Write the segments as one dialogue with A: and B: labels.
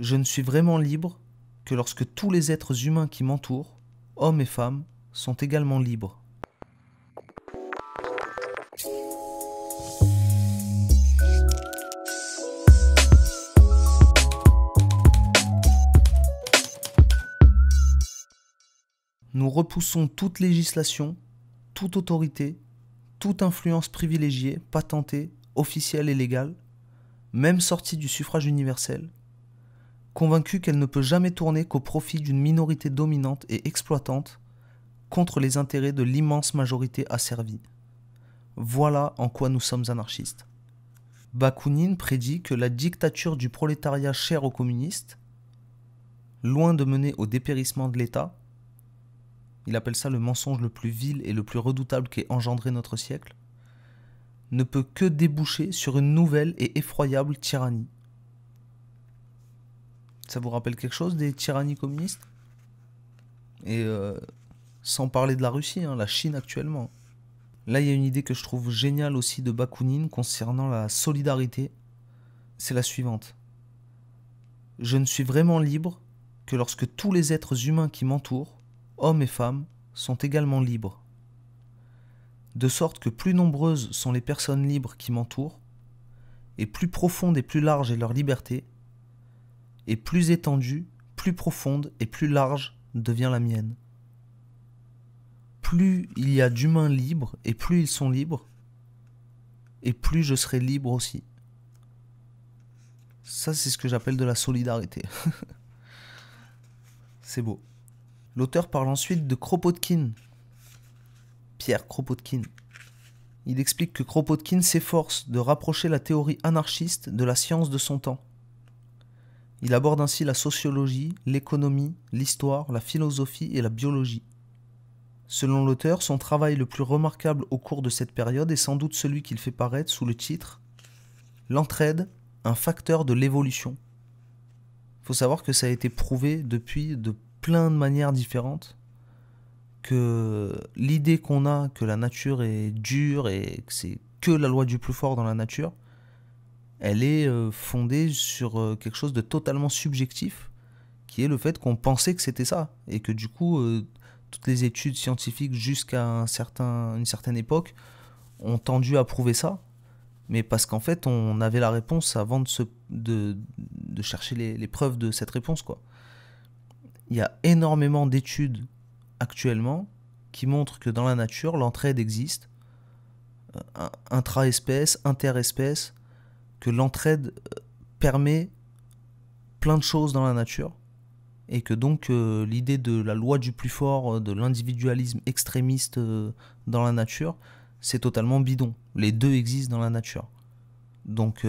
A: je ne suis vraiment libre que lorsque tous les êtres humains qui m'entourent, hommes et femmes, sont également libres. Nous repoussons toute législation, toute autorité, toute influence privilégiée, patentée, officielle et légale, même sortie du suffrage universel, convaincu qu'elle ne peut jamais tourner qu'au profit d'une minorité dominante et exploitante contre les intérêts de l'immense majorité asservie. Voilà en quoi nous sommes anarchistes. Bakounine prédit que la dictature du prolétariat chère aux communistes, loin de mener au dépérissement de l'État, il appelle ça le mensonge le plus vil et le plus redoutable qu'ait engendré notre siècle, ne peut que déboucher sur une nouvelle et effroyable tyrannie ça vous rappelle quelque chose des tyrannies communistes Et euh, sans parler de la Russie, hein, la Chine actuellement. Là, il y a une idée que je trouve géniale aussi de Bakounine concernant la solidarité. C'est la suivante. Je ne suis vraiment libre que lorsque tous les êtres humains qui m'entourent, hommes et femmes, sont également libres. De sorte que plus nombreuses sont les personnes libres qui m'entourent, et plus profonde et plus large est leur liberté, et plus étendue, plus profonde et plus large devient la mienne. Plus il y a d'humains libres et plus ils sont libres, et plus je serai libre aussi. Ça, c'est ce que j'appelle de la solidarité. c'est beau. L'auteur parle ensuite de Kropotkin. Pierre Kropotkin. Il explique que Kropotkin s'efforce de rapprocher la théorie anarchiste de la science de son temps. Il aborde ainsi la sociologie, l'économie, l'histoire, la philosophie et la biologie. Selon l'auteur, son travail le plus remarquable au cours de cette période est sans doute celui qu'il fait paraître sous le titre L'entraide, un facteur de l'évolution. Il faut savoir que ça a été prouvé depuis de plein de manières différentes que l'idée qu'on a que la nature est dure et que c'est que la loi du plus fort dans la nature, elle est euh, fondée sur euh, quelque chose de totalement subjectif, qui est le fait qu'on pensait que c'était ça, et que du coup, euh, toutes les études scientifiques jusqu'à une certaine époque ont tendu à prouver ça, mais parce qu'en fait, on avait la réponse avant de, de, chercher les, les, preuves de cette réponse. Quoi. Il y a énormément d'études actuellement qui montrent que dans la nature, l'entraide existe, intra-espèce, inter-espèce, que l'entraide euh, permet plein de choses dans la nature et que donc euh, l'idée de la loi du plus fort, euh, de l'individualisme extrémiste dans la nature, c'est totalement bidon. Les deux existent dans la nature. Donc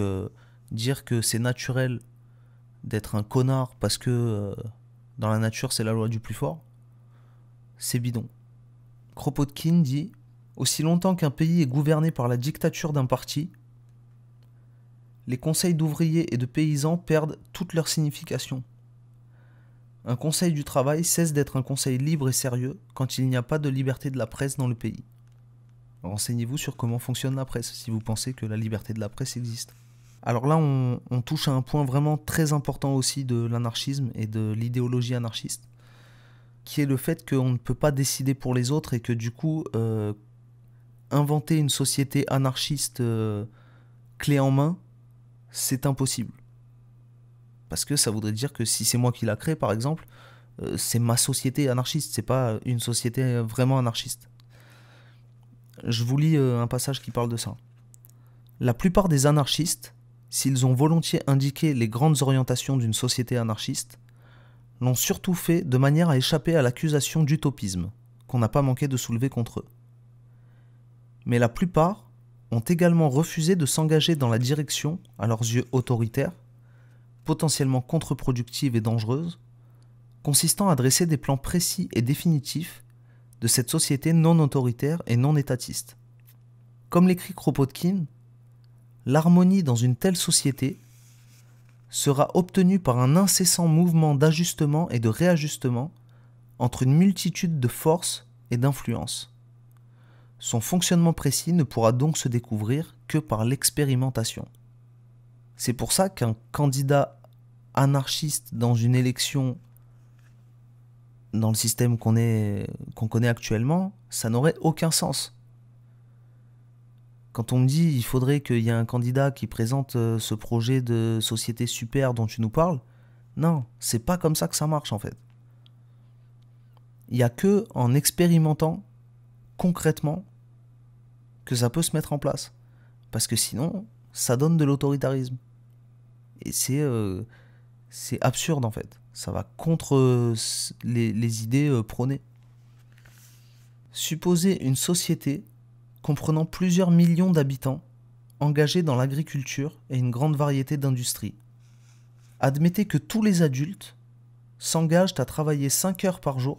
A: dire que c'est naturel d'être un connard parce que dans la nature c'est la loi du plus fort, c'est bidon. Kropotkin dit Aussi longtemps qu'un pays est gouverné par la dictature d'un parti, les conseils d'ouvriers et de paysans perdent toute leur signification. Un conseil du travail cesse d'être un conseil libre et sérieux quand il n'y a pas de liberté de la presse dans le pays. Renseignez-vous sur comment fonctionne la presse si vous pensez que la liberté de la presse existe. Alors là, on, touche à un point vraiment très important aussi de l'anarchisme et de l'idéologie anarchiste, qui est le fait qu'on ne peut pas décider pour les autres et que du coup, euh, inventer une société anarchiste euh, clé en main, c'est impossible. Parce que ça voudrait dire que si c'est moi qui la créé, par exemple, euh, c'est ma société anarchiste, c'est pas une société vraiment anarchiste. Je vous lis euh, un passage qui parle de ça. La plupart des anarchistes, s'ils ont volontiers indiqué les grandes orientations d'une société anarchiste, l'ont surtout fait de manière à échapper à l'accusation d'utopisme, qu'on n'a pas manqué de soulever contre eux. Mais la plupart ont également refusé de s'engager dans la direction, à leurs yeux autoritaire, potentiellement contre-productive et dangereuse, consistant à dresser des plans précis et définitifs de cette société non autoritaire et non étatiste. Comme l'écrit Kropotkin, l'harmonie dans une telle société sera obtenue par un incessant mouvement d'ajustement et de réajustement entre une multitude de forces et d'influences. Son fonctionnement précis ne pourra donc se découvrir que par l'expérimentation. C'est pour ça qu'un candidat anarchiste dans une élection dans le système qu'on qu'on connaît actuellement, ça n'aurait aucun sens. Quand on me dit il faudrait qu'il y ait un candidat qui présente euh, ce projet de société super dont tu nous parles, non, c'est pas comme ça que ça marche en fait. Il n'y a que en expérimentant concrètement que ça peut se mettre en place. Parce que sinon, ça donne de l'autoritarisme. Et c'est euh, C'est absurde en fait. Ça va contre euh, les, idées euh, prônées. Supposer une société comprenant plusieurs millions d'habitants engagés dans l'agriculture et une grande variété d'industries. Admettez que tous les adultes s'engagent à travailler 5 heures par jour,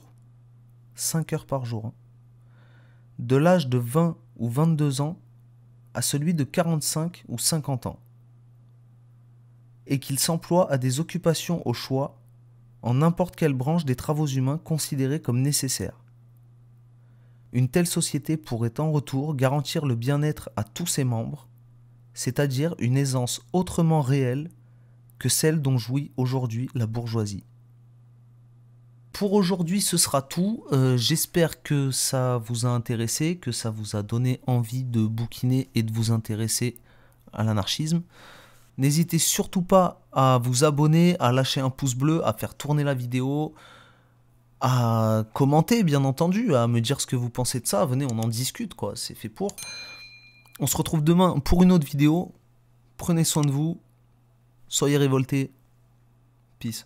A: 5 heures par jour, hein. de l'âge de 20 ou 22 ans à celui de 45 ou 50 ans, et qu'il s'emploie à des occupations au choix en n'importe quelle branche des travaux humains considérés comme nécessaires. Une telle société pourrait en retour garantir le bien-être à tous ses membres, c'est-à-dire une aisance autrement réelle que celle dont jouit aujourd'hui la bourgeoisie pour aujourd'hui, ce sera tout. Euh, j'espère que ça vous a intéressé, que ça vous a donné envie de bouquiner et de vous intéresser à l'anarchisme. N'hésitez surtout pas à vous abonner, à lâcher un pouce bleu, à faire tourner la vidéo, à commenter bien entendu, à me dire ce que vous pensez de ça. Venez, on en discute quoi, c'est fait pour. On se retrouve demain pour une autre vidéo. Prenez soin de vous. Soyez révoltés. Peace.